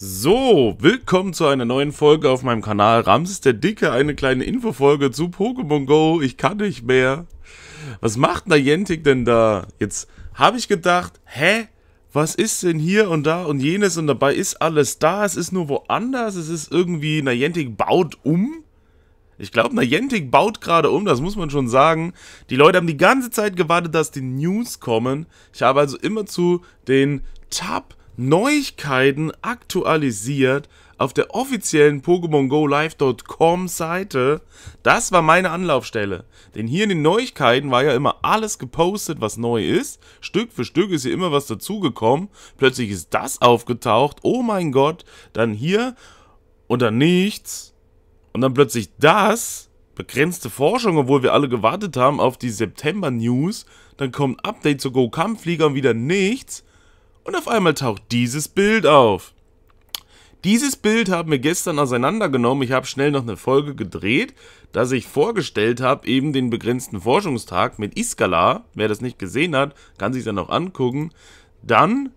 So, willkommen zu einer neuen Folge auf meinem Kanal Ramses der Dicke, eine kleine Infofolge zu Pokémon Go, ich kann nicht mehr. Was macht Niantic denn da? Jetzt habe ich gedacht, hä, was ist denn hier und da und jenes und dabei ist alles da, es ist nur woanders, es ist irgendwie, Niantic baut um? Ich glaube, Niantic baut gerade um, das muss man schon sagen. Die Leute haben die ganze Zeit gewartet, dass die News kommen. Ich habe also immer zu den Tab Neuigkeiten aktualisiert auf der offiziellen Pokémon Go Live.com Seite. Das war meine Anlaufstelle. Denn hier in den Neuigkeiten war ja immer alles gepostet, was neu ist. Stück für Stück ist hier immer was dazugekommen. Plötzlich ist das aufgetaucht. Oh mein Gott. Dann hier und dann nichts. Und dann plötzlich das. Begrenzte Forschung, obwohl wir alle gewartet haben auf die September News. Dann kommt Update zur Go-Kampfflieger und wieder nichts. Und auf einmal taucht dieses Bild auf. Dieses Bild haben wir gestern auseinandergenommen. Ich habe schnell noch eine Folge gedreht, dass ich vorgestellt habe, eben den begrenzten Forschungstag mit Iskala. Wer das nicht gesehen hat, kann sich dann noch angucken. Dann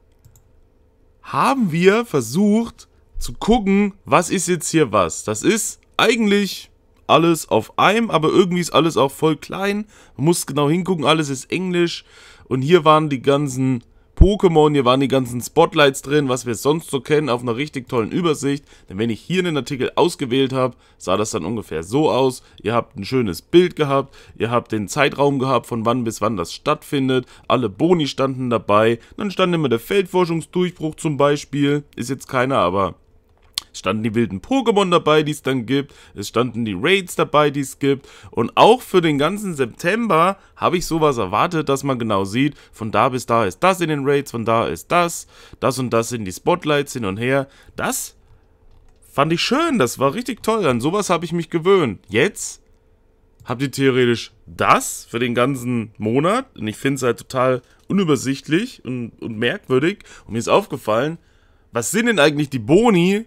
haben wir versucht zu gucken, was ist jetzt hier was. Das ist eigentlich alles auf einem, aber irgendwie ist alles auch voll klein. Man muss genau hingucken, alles ist Englisch. Und hier waren die ganzen Pokémon, hier waren die ganzen Spotlights drin, was wir sonst so kennen, auf einer richtig tollen Übersicht. Denn wenn ich hier einen Artikel ausgewählt habe, sah das dann ungefähr so aus. Ihr habt ein schönes Bild gehabt, ihr habt den Zeitraum gehabt, von wann bis wann das stattfindet. Alle Boni standen dabei. Dann stand immer der Feldforschungsdurchbruch zum Beispiel. Ist jetzt keiner, aber es standen die wilden Pokémon dabei, die es dann gibt. Es standen die Raids dabei, die es gibt. Und auch für den ganzen September habe ich sowas erwartet, dass man genau sieht, von da bis da ist das in den Raids, von da ist das, das und das sind die Spotlights hin und her. Das fand ich schön, das war richtig toll. An sowas habe ich mich gewöhnt. Jetzt habt ihr theoretisch das für den ganzen Monat. Und ich finde es halt total unübersichtlich und, und merkwürdig. Und mir ist aufgefallen, was sind denn eigentlich die Boni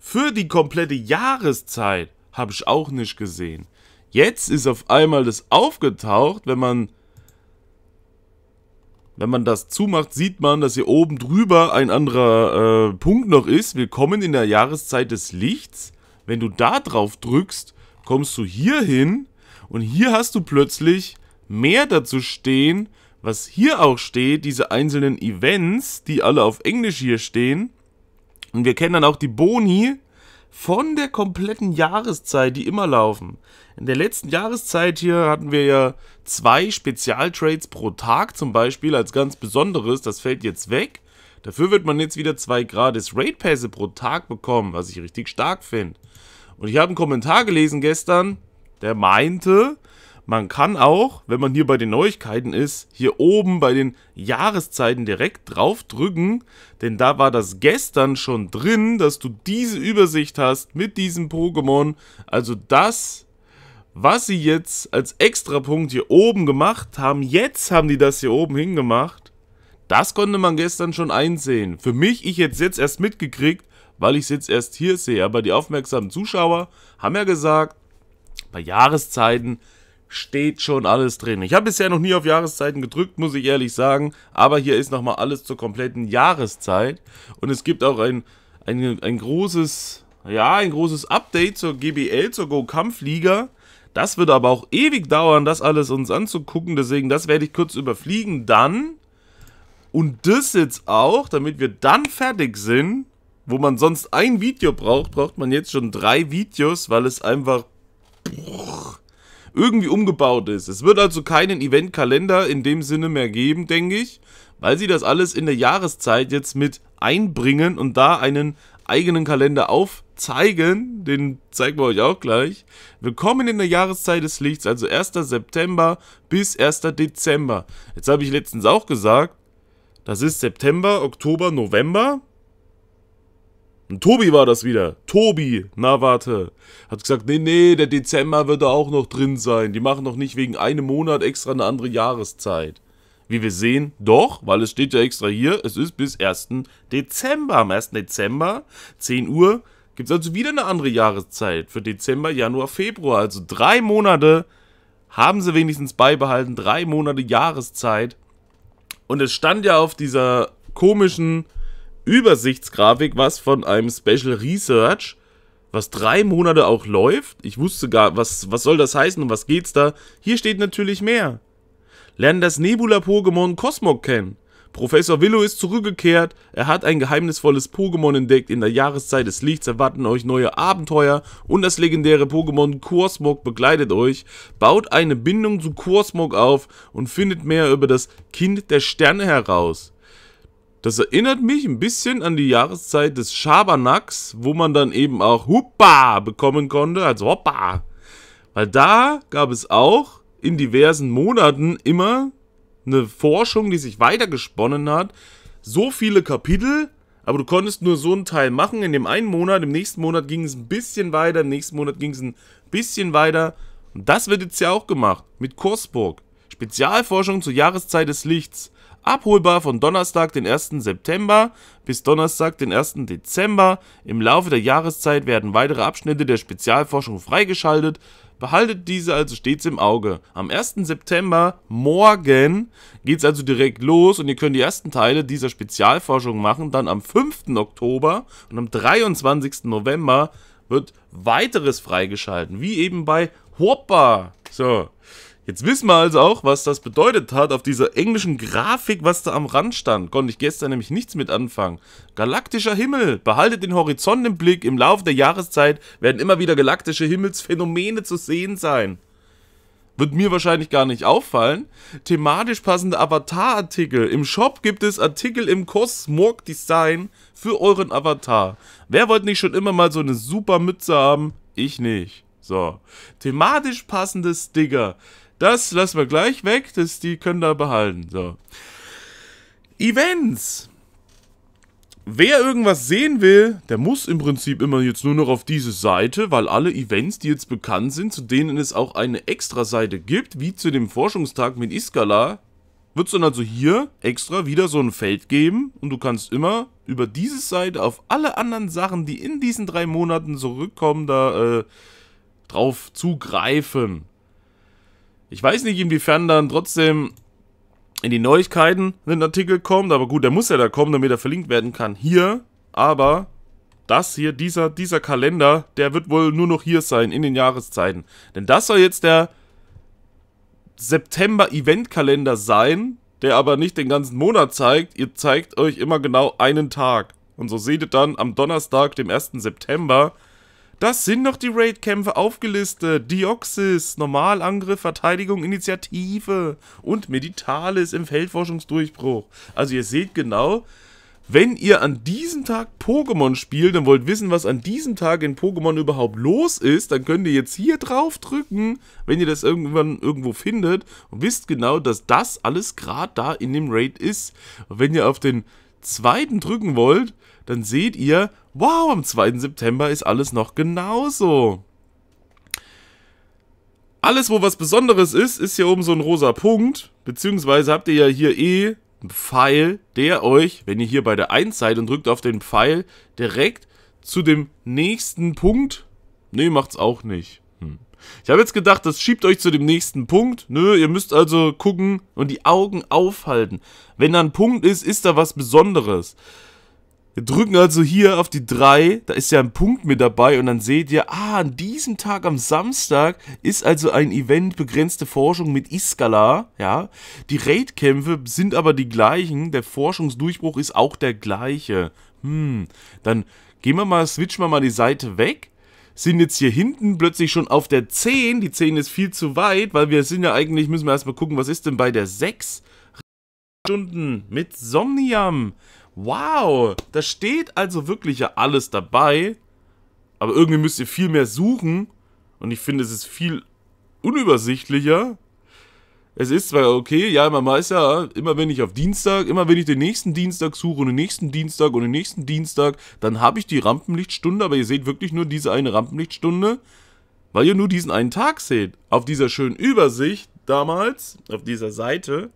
für die komplette Jahreszeit habe ich auch nicht gesehen. Jetzt ist auf einmal das aufgetaucht, wenn man wenn man das zumacht, sieht man, dass hier oben drüber ein anderer äh, Punkt noch ist. Willkommen in der Jahreszeit des Lichts. Wenn du da drauf drückst, kommst du hier hin und hier hast du plötzlich mehr dazu stehen, was hier auch steht, diese einzelnen Events, die alle auf Englisch hier stehen. Und wir kennen dann auch die Boni von der kompletten Jahreszeit, die immer laufen. In der letzten Jahreszeit hier hatten wir ja zwei Spezialtrades pro Tag zum Beispiel als ganz besonderes. Das fällt jetzt weg. Dafür wird man jetzt wieder zwei gratis Raid-Pässe pro Tag bekommen, was ich richtig stark finde. Und ich habe einen Kommentar gelesen gestern, der meinte, man kann auch, wenn man hier bei den Neuigkeiten ist, hier oben bei den Jahreszeiten direkt draufdrücken, denn da war das gestern schon drin, dass du diese Übersicht hast mit diesem Pokémon. Also das, was sie jetzt als Extrapunkt hier oben gemacht haben, jetzt haben die das hier oben hingemacht, das konnte man gestern schon einsehen. Für mich, ich hätte es jetzt erst mitgekriegt, weil ich es jetzt erst hier sehe. Aber die aufmerksamen Zuschauer haben ja gesagt, bei Jahreszeiten steht schon alles drin. Ich habe bisher noch nie auf Jahreszeiten gedrückt, muss ich ehrlich sagen, aber hier ist nochmal alles zur kompletten Jahreszeit und es gibt auch ein, ein, ein großes, ja, ein großes Update zur GBL, zur Go-Kampfliga. Das wird aber auch ewig dauern, das alles uns anzugucken, deswegen das werde ich kurz überfliegen dann und das jetzt auch, damit wir dann fertig sind, wo man sonst ein Video braucht, braucht man jetzt schon drei Videos, weil es einfach irgendwie umgebaut ist. Es wird also keinen Eventkalender in dem Sinne mehr geben, denke ich, weil sie das alles in der Jahreszeit jetzt mit einbringen und da einen eigenen Kalender aufzeigen. Den zeigen wir euch auch gleich. Willkommen in der Jahreszeit des Lichts, also 1. September bis 1. Dezember. Jetzt habe ich letztens auch gesagt, das ist September, Oktober, November. Und Tobi war das wieder. Tobi, na warte. Hat gesagt, nee, nee, der Dezember wird da auch noch drin sein. Die machen doch nicht wegen einem Monat extra eine andere Jahreszeit. Wie wir sehen, doch, weil es steht ja extra hier, es ist bis 1. Dezember. Am 1. Dezember, 10 Uhr, gibt es also wieder eine andere Jahreszeit für Dezember, Januar, Februar. Also drei Monate haben sie wenigstens beibehalten, drei Monate Jahreszeit. Und es stand ja auf dieser komischen Übersichtsgrafik was von einem Special Research, was drei Monate auch läuft. Ich wusste gar, was, was soll das heißen und was geht's da? Hier steht natürlich mehr. Lernen das Nebula-Pokémon Cosmog kennen. Professor Willow ist zurückgekehrt, er hat ein geheimnisvolles Pokémon entdeckt, in der Jahreszeit des Lichts erwarten euch neue Abenteuer und das legendäre Pokémon Kursmog begleitet euch, baut eine Bindung zu Kursmog auf und findet mehr über das Kind der Sterne heraus. Das erinnert mich ein bisschen an die Jahreszeit des Schabernacks, wo man dann eben auch Huppa bekommen konnte, also Hoppa. Weil da gab es auch in diversen Monaten immer eine Forschung, die sich weitergesponnen hat. So viele Kapitel, aber du konntest nur so einen Teil machen in dem einen Monat, im nächsten Monat ging es ein bisschen weiter, im nächsten Monat ging es ein bisschen weiter. Und das wird jetzt ja auch gemacht mit Kursburg. Spezialforschung zur Jahreszeit des Lichts abholbar von Donnerstag, den 1. September bis Donnerstag, den 1. Dezember. Im Laufe der Jahreszeit werden weitere Abschnitte der Spezialforschung freigeschaltet. Behaltet diese also stets im Auge. Am 1. September, morgen, geht es also direkt los und ihr könnt die ersten Teile dieser Spezialforschung machen. Dann am 5. Oktober und am 23. November wird weiteres freigeschalten, wie eben bei Whopper. So. Jetzt wissen wir also auch, was das bedeutet hat auf dieser englischen Grafik, was da am Rand stand. Konnte ich gestern nämlich nichts mit anfangen. Galaktischer Himmel. Behaltet den Horizont im Blick. Im Laufe der Jahreszeit werden immer wieder galaktische Himmelsphänomene zu sehen sein. Wird mir wahrscheinlich gar nicht auffallen. Thematisch passende Avatar-Artikel. Im Shop gibt es Artikel im Cosmog Design für euren Avatar. Wer wollte nicht schon immer mal so eine super Mütze haben? Ich nicht. So. Thematisch passende Sticker. Das lassen wir gleich weg, das, die können da behalten. So. Events. Wer irgendwas sehen will, der muss im Prinzip immer jetzt nur noch auf diese Seite, weil alle Events, die jetzt bekannt sind, zu denen es auch eine extra Seite gibt, wie zu dem Forschungstag mit Iskala, wird es dann also hier extra wieder so ein Feld geben und du kannst immer über diese Seite auf alle anderen Sachen, die in diesen drei Monaten zurückkommen, da äh, drauf zugreifen. Ich weiß nicht, inwiefern dann trotzdem in die Neuigkeiten ein Artikel kommt, aber gut, der muss ja da kommen, damit er verlinkt werden kann. Hier, aber das hier, dieser, dieser Kalender, der wird wohl nur noch hier sein, in den Jahreszeiten. Denn das soll jetzt der September-Event-Kalender sein, der aber nicht den ganzen Monat zeigt. Ihr zeigt euch immer genau einen Tag. Und so seht ihr dann am Donnerstag, dem 1. September, das sind noch die Raid-Kämpfe aufgelistet. Dioxys, Normalangriff, Verteidigung, Initiative und Meditalis im Feldforschungsdurchbruch. Also ihr seht genau, wenn ihr an diesem Tag Pokémon spielt und wollt wissen, was an diesem Tag in Pokémon überhaupt los ist, dann könnt ihr jetzt hier drauf drücken, wenn ihr das irgendwann irgendwo findet und wisst genau, dass das alles gerade da in dem Raid ist. Und wenn ihr auf den zweiten drücken wollt, dann seht ihr, wow, am 2. September ist alles noch genauso. Alles, wo was Besonderes ist, ist hier oben so ein rosa Punkt, beziehungsweise habt ihr ja hier eh einen Pfeil, der euch, wenn ihr hier bei der 1 seid und drückt auf den Pfeil, direkt zu dem nächsten Punkt, nee, macht's auch nicht. Hm. Ich habe jetzt gedacht, das schiebt euch zu dem nächsten Punkt. Nö, ihr müsst also gucken und die Augen aufhalten. Wenn da ein Punkt ist, ist da was Besonderes. Wir drücken also hier auf die 3, da ist ja ein Punkt mit dabei und dann seht ihr, ah, an diesem Tag am Samstag ist also ein Event begrenzte Forschung mit Iskala, ja. Die Raidkämpfe sind aber die gleichen, der Forschungsdurchbruch ist auch der gleiche. Hm, dann gehen wir mal, switchen wir mal die Seite weg, sind jetzt hier hinten plötzlich schon auf der 10, die 10 ist viel zu weit, weil wir sind ja eigentlich, müssen wir erstmal gucken, was ist denn bei der 6? Stunden mit Somniam. Wow, da steht also wirklich ja alles dabei. Aber irgendwie müsst ihr viel mehr suchen. Und ich finde, es ist viel unübersichtlicher. Es ist zwar okay, ja, man weiß ja, immer wenn ich auf Dienstag, immer wenn ich den nächsten Dienstag suche und den nächsten Dienstag und den nächsten Dienstag, dann habe ich die Rampenlichtstunde, aber ihr seht wirklich nur diese eine Rampenlichtstunde, weil ihr nur diesen einen Tag seht. Auf dieser schönen Übersicht damals, auf dieser Seite,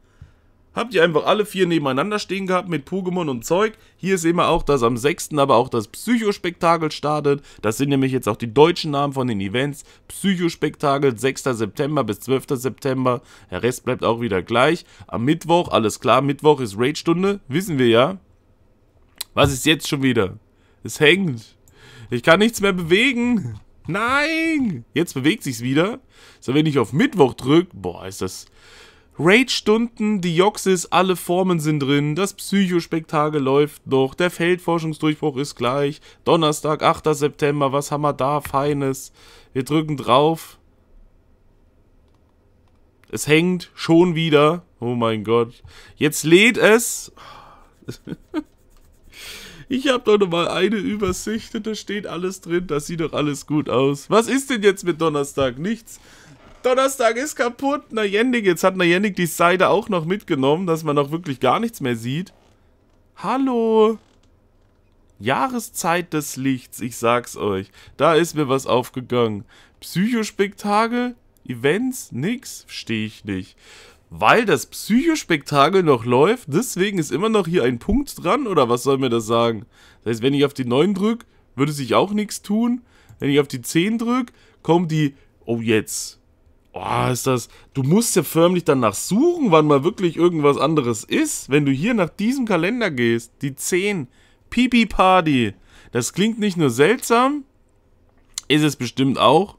habt ihr einfach alle vier nebeneinander stehen gehabt mit Pokémon und Zeug. Hier sehen wir auch, dass am 6. aber auch das Psychospektakel startet. Das sind nämlich jetzt auch die deutschen Namen von den Events. Psychospektakel 6. September bis 12. September. Der Rest bleibt auch wieder gleich. Am Mittwoch, alles klar, Mittwoch ist Raid-Stunde, wissen wir ja. Was ist jetzt schon wieder? Es hängt. Ich kann nichts mehr bewegen. Nein! Jetzt bewegt sich's wieder. So, wenn ich auf Mittwoch drücke, boah, ist das... Raid-Stunden, Dioxis, alle Formen sind drin, das Psychospektakel läuft noch, der Feldforschungsdurchbruch ist gleich, Donnerstag, 8. September, was haben wir da Feines? Wir drücken drauf. Es hängt schon wieder. Oh mein Gott. Jetzt lädt es. Ich habe doch nochmal eine Übersicht da steht alles drin. Das sieht doch alles gut aus. Was ist denn jetzt mit Donnerstag? Nichts. Donnerstag ist kaputt. Na Jendik, jetzt hat Na Jendik die Seite auch noch mitgenommen, dass man auch wirklich gar nichts mehr sieht. Hallo. Jahreszeit des Lichts, ich sag's euch. Da ist mir was aufgegangen. Psychospektakel, Events, nix, verstehe ich nicht. Weil das Psychospektakel noch läuft, deswegen ist immer noch hier ein Punkt dran, oder was soll mir das sagen? Das heißt, wenn ich auf die 9 drücke, würde sich auch nichts tun. Wenn ich auf die 10 drücke, kommen die... Oh, jetzt. Oh, ist das. Du musst ja förmlich danach suchen, wann mal wirklich irgendwas anderes ist. Wenn du hier nach diesem Kalender gehst, die 10, Pipi Party. Das klingt nicht nur seltsam, ist es bestimmt auch.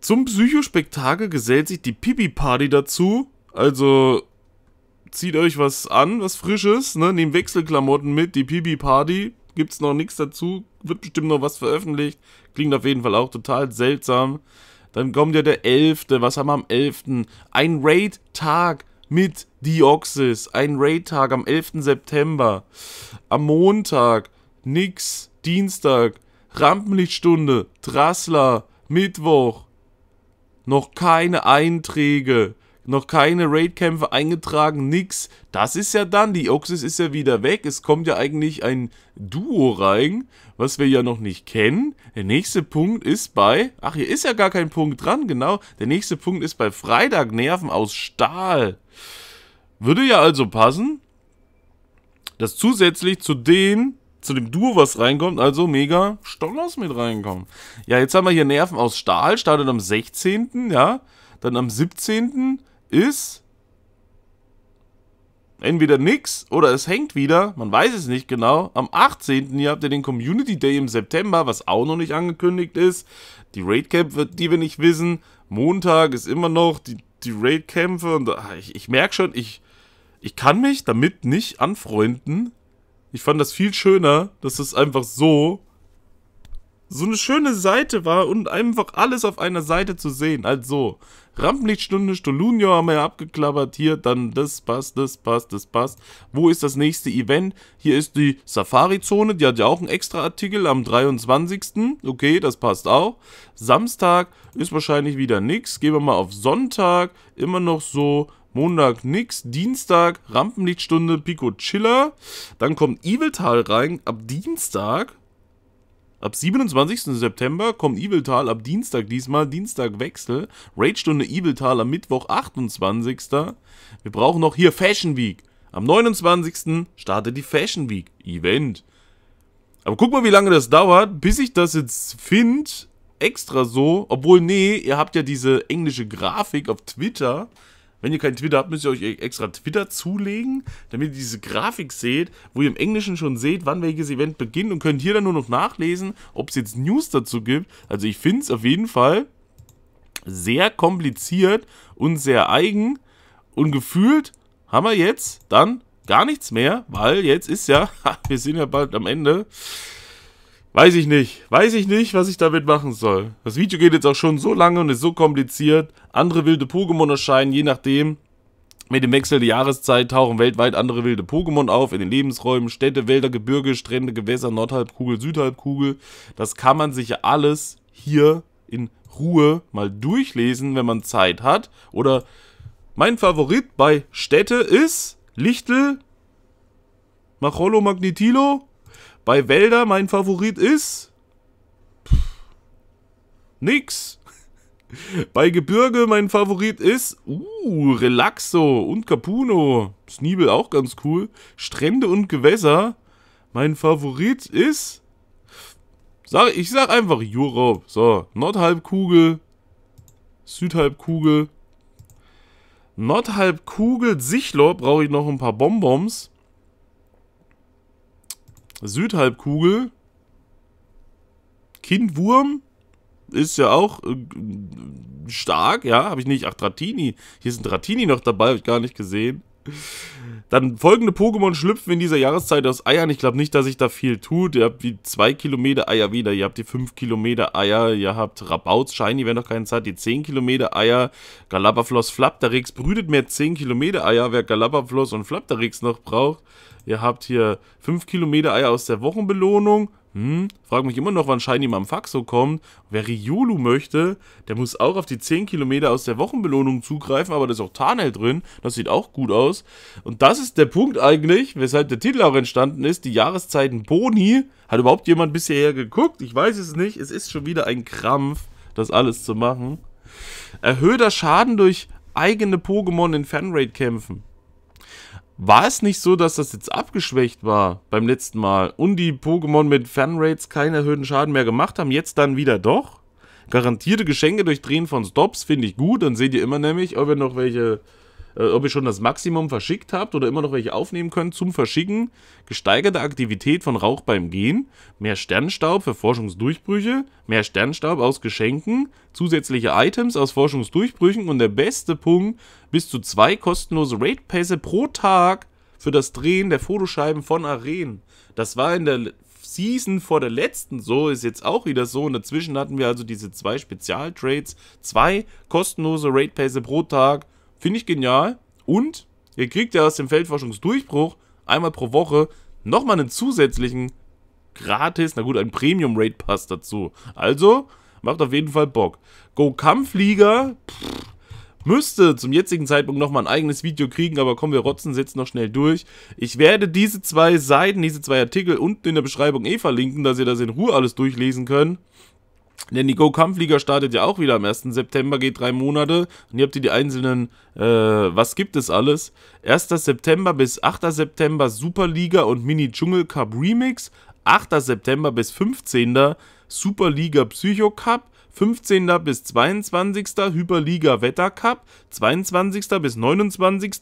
Zum Psychospektakel gesellt sich die Pipi Party dazu. Also zieht euch was an, was Frisches, ne? Nehmt Wechselklamotten mit, die Pipi Party. Gibt's noch nichts dazu, wird bestimmt noch was veröffentlicht. Klingt auf jeden Fall auch total seltsam. Dann kommt ja der 11. Was haben wir am 11.? Ein Raid-Tag mit Dioxys. Ein Raid-Tag am 11. September. Am Montag. Nix. Dienstag. Rampenlichtstunde. Trassler. Mittwoch. Noch keine Einträge noch keine Raid-Kämpfe eingetragen, nix. Das ist ja dann, die Oxys ist ja wieder weg. Es kommt ja eigentlich ein Duo rein, was wir ja noch nicht kennen. Der nächste Punkt ist bei, ach hier ist ja gar kein Punkt dran, genau. Der nächste Punkt ist bei Freitag Nerven aus Stahl. Würde ja also passen, dass zusätzlich zu den zu dem Duo was reinkommt, also mega Stollers mit reinkommen. Ja, jetzt haben wir hier Nerven aus Stahl, startet am 16., ja, dann am 17., ist entweder nix oder es hängt wieder, man weiß es nicht genau. Am 18. hier habt ihr den Community Day im September, was auch noch nicht angekündigt ist. Die Raid Camp, die wir nicht wissen. Montag ist immer noch die, die Raid Kämpfe und ach, ich, ich merke schon, ich, ich kann mich damit nicht anfreunden. Ich fand das viel schöner, dass es einfach so so eine schöne Seite war und einfach alles auf einer Seite zu sehen, also so. Rampenlichtstunde, Stolunio haben wir ja abgeklappert. Hier, dann das passt, das passt, das passt. Wo ist das nächste Event? Hier ist die Safari-Zone. Die hat ja auch einen extra Artikel am 23. Okay, das passt auch. Samstag ist wahrscheinlich wieder nichts. Gehen wir mal auf Sonntag. Immer noch so Montag nix, Dienstag Rampenlichtstunde, Pico Chiller. Dann kommt Eviltal rein ab Dienstag. Ab 27. September kommt Eviltal ab Dienstag diesmal, Dienstag Wechsel. raid Eviltal am Mittwoch, 28. Wir brauchen noch hier Fashion Week. Am 29. startet die Fashion Week Event. Aber guck mal, wie lange das dauert, bis ich das jetzt finde. Extra so. Obwohl, nee, ihr habt ja diese englische Grafik auf Twitter. Wenn ihr keinen Twitter habt, müsst ihr euch e- extra Twitter zulegen, damit ihr diese Grafik seht, wo ihr im Englischen schon seht, wann welches Event beginnt und könnt hier dann nur noch nachlesen, ob es jetzt News dazu gibt. Also ich finde es auf jeden Fall sehr kompliziert und sehr eigen und gefühlt haben wir jetzt dann gar nichts mehr, weil jetzt ist ja, wir sind ja bald am Ende. Weiß ich nicht. Weiß ich nicht, was ich damit machen soll. Das Video geht jetzt auch schon so lange und ist so kompliziert. Andere wilde Pokémon erscheinen, je nachdem. Mit dem Wechsel der Jahreszeit tauchen weltweit andere wilde Pokémon auf, in den Lebensräumen, Städte, Wälder, Gebirge, Strände, Gewässer, Nordhalbkugel, Südhalbkugel. Das kann man sich ja alles hier in Ruhe mal durchlesen, wenn man Zeit hat. Oder mein Favorit bei Städte ist Lichtel, Macholo Magnetilo, bei Wälder mein Favorit ist... Pff, nix. Bei Gebirge mein Favorit ist... Uh, Relaxo und Capuno. Sneebel auch ganz cool. Strände und Gewässer. Mein Favorit ist... Sag, ich sag einfach Europe. So, Nordhalbkugel, Südhalbkugel. Nordhalbkugel, Sichlor. brauche ich noch ein paar Bonbons. Südhalbkugel. Kindwurm ist ja auch äh, stark, ja, habe ich nicht. Ach, Dratini. Hier ist ein Dratini noch dabei, habe ich gar nicht gesehen. Dann folgende Pokémon schlüpfen in dieser Jahreszeit aus Eiern. Ich glaube nicht, dass sich da viel tut. Ihr habt die 2 Kilometer Eier wieder, ihr habt die 5 Kilometer Eier, ihr habt Rabauts, Shiny, wenn noch keins hat, die 10 Kilometer Eier, Galabafloss, Flapterix, brütet mehr 10 Kilometer Eier, wer Galabafloss und Flapterix noch braucht. Ihr habt hier 5 Kilometer Eier aus der Wochenbelohnung, hm, frag mich immer noch, wann Shiny Mamfaxo kommt. Wer Riolu möchte, der muss auch auf die 10 Kilometer aus der Wochenbelohnung zugreifen, aber da ist auch Tarnell drin. Das sieht auch gut aus. Und das ist der Punkt eigentlich, weshalb der Titel auch entstanden ist. Die Jahreszeiten Boni. Hat überhaupt jemand bisher geguckt? Ich weiß es nicht. Es ist schon wieder ein Krampf, das alles zu machen. Erhöhter Schaden durch eigene Pokémon in Fanraid-Kämpfen. War es nicht so, dass das jetzt abgeschwächt war beim letzten Mal und die Pokémon mit Fernrates keinen erhöhten Schaden mehr gemacht haben, jetzt dann wieder doch? Garantierte Geschenke durch Drehen von Stops finde ich gut, dann seht ihr immer nämlich, ob ihr noch welche äh, ob ihr schon das Maximum verschickt habt oder immer noch welche aufnehmen könnt zum Verschicken, gesteigerte Aktivität von Rauch beim Gehen, mehr Sternstaub für Forschungsdurchbrüche, mehr Sternstaub aus Geschenken, zusätzliche Items aus Forschungsdurchbrüchen und der beste Punkt, bis zu zwei kostenlose Raid-Pässe pro Tag für das Drehen der Fotoscheiben von Arenen. Das war in der Season vor der letzten so, ist jetzt auch wieder so. Und dazwischen hatten wir also diese zwei Spezialtrades, zwei kostenlose Raid-Pässe pro Tag Finde ich genial. Und ihr kriegt ja aus dem Feldforschungsdurchbruch einmal pro Woche nochmal einen zusätzlichen gratis, na gut, einen Premium Raid Pass dazu. Also, macht auf jeden Fall Bock. Go Kampfflieger müsste zum jetzigen Zeitpunkt nochmal ein eigenes Video kriegen, aber kommen wir rotzen jetzt noch schnell durch. Ich werde diese zwei Seiten, diese zwei Artikel unten in der Beschreibung eh verlinken, dass ihr das in Ruhe alles durchlesen könnt. Denn die Go-Kampfliga startet ja auch wieder am 1. September, geht drei Monate. Und hier habt ihr die einzelnen, äh, was gibt es alles? 1. September bis 8. September Superliga und Mini-Dschungel Cup Remix. 8. September bis 15. Superliga Psycho Cup. 15. bis 22. Hyperliga Wetter Cup. 22. bis 29.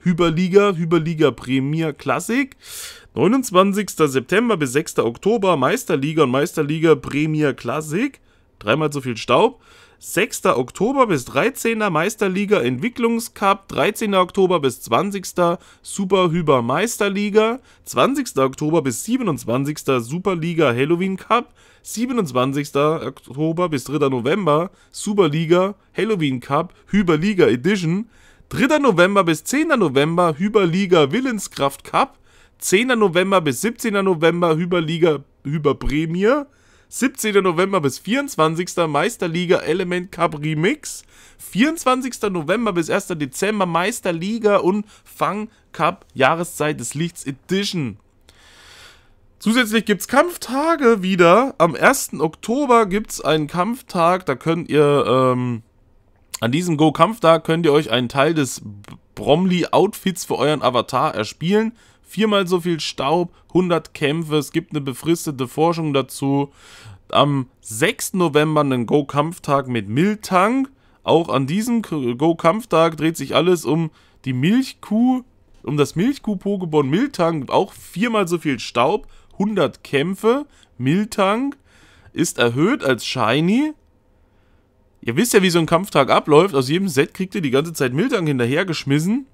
Hyperliga, Hyperliga Premier Classic. 29. September bis 6. Oktober Meisterliga und Meisterliga Premier Classic dreimal so viel Staub. 6. Oktober bis 13. Meisterliga Entwicklungscup, 13. Oktober bis 20. Superhüber Meisterliga, 20. Oktober bis 27. Superliga Halloween Cup, 27. Oktober bis 3. November Superliga Halloween Cup Hyperliga Edition, 3. November bis 10. November Hyperliga Willenskraft Cup, 10. November bis 17. November Hyperliga Hyperpremier, 17. November bis 24. Meisterliga Element Cup Remix. 24. November bis 1. Dezember Meisterliga und Fang Cup Jahreszeit des Lichts Edition. Zusätzlich gibt es Kampftage wieder. Am 1. Oktober gibt es einen Kampftag. Da könnt ihr, ähm, an diesem Go-Kampftag könnt ihr euch einen Teil des Bromley-Outfits für euren Avatar erspielen viermal so viel Staub, 100 Kämpfe, es gibt eine befristete Forschung dazu. Am 6. November einen Go-Kampftag mit Miltank. Auch an diesem Go-Kampftag dreht sich alles um die Milchkuh, um das Milchkuh-Pokémon Miltank. Auch viermal so viel Staub, 100 Kämpfe. Miltank ist erhöht als Shiny. Ihr wisst ja, wie so ein Kampftag abläuft. Aus jedem Set kriegt ihr die ganze Zeit Miltank hinterhergeschmissen.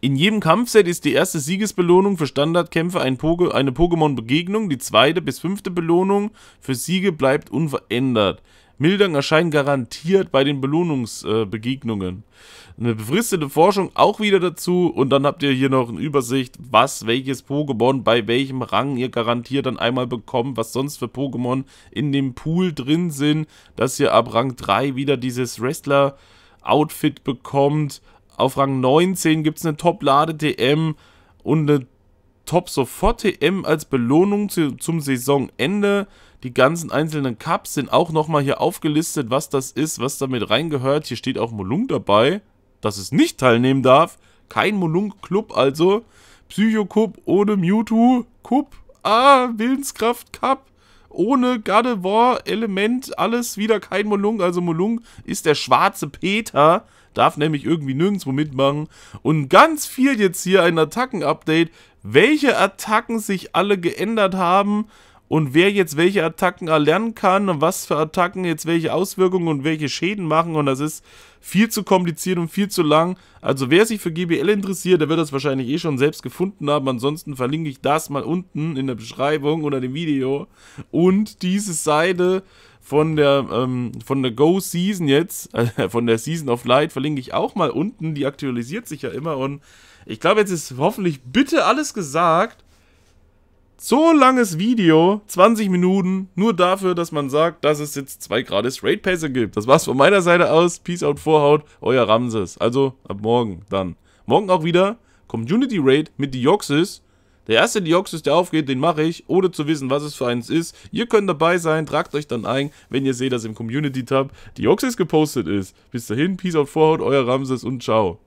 In jedem Kampfset ist die erste Siegesbelohnung für Standardkämpfe ein Poke eine Pokémon-Begegnung, die zweite bis fünfte Belohnung für Siege bleibt unverändert. Mildern erscheint garantiert bei den Belohnungsbegegnungen. Äh, Eine befristete Forschung auch wieder dazu und dann habt ihr hier noch eine Übersicht, was welches Pokémon bei welchem Rang ihr garantiert dann einmal bekommt, was sonst für Pokémon in dem Pool drin sind, dass ihr ab Rang 3 wieder dieses Wrestler Outfit bekommt, auf Rang 19 gibt es eine Top-Lade-TM und eine Top-Sofort-TM als Belohnung zu, zum Saisonende. Die ganzen einzelnen Cups sind auch nochmal hier aufgelistet, was das ist, was damit reingehört. Hier steht auch Molung dabei, dass es nicht teilnehmen darf. Kein Molung-Club also. Psycho-Cup ohne Mewtwo. Cup, ah, Willenskraft-Cup. Ohne Gardevoir-Element, alles wieder kein Molung. Also Molung ist der schwarze Peter darf nämlich irgendwie nirgendwo mitmachen. Und ganz viel jetzt hier ein Attacken-Update, welche Attacken sich alle geändert haben, und wer jetzt welche Attacken erlernen kann und was für Attacken jetzt welche Auswirkungen und welche Schäden machen und das ist viel zu kompliziert und viel zu lang. Also wer sich für GBL interessiert, der wird das wahrscheinlich eh schon selbst gefunden haben. Ansonsten verlinke ich das mal unten in der Beschreibung oder dem Video. Und diese Seite von der, ähm, von der Go Season jetzt, äh, von der Season of Light, verlinke ich auch mal unten. Die aktualisiert sich ja immer und ich glaube, jetzt ist hoffentlich bitte alles gesagt so langes Video, 20 Minuten, nur dafür, dass man sagt, dass es jetzt zwei Grades Raid Pässe gibt. Das war's von meiner Seite aus. Peace out, Vorhaut, euer Ramses. Also ab morgen dann. Morgen auch wieder Community Raid mit Dioxis. Der erste Dioxis, der aufgeht, den mache ich, ohne zu wissen, was es für eins ist. Ihr könnt dabei sein, tragt euch dann ein, wenn ihr seht, dass im Community-Tab Dioxis gepostet ist. Bis dahin, Peace out, Vorhaut, euer Ramses und ciao.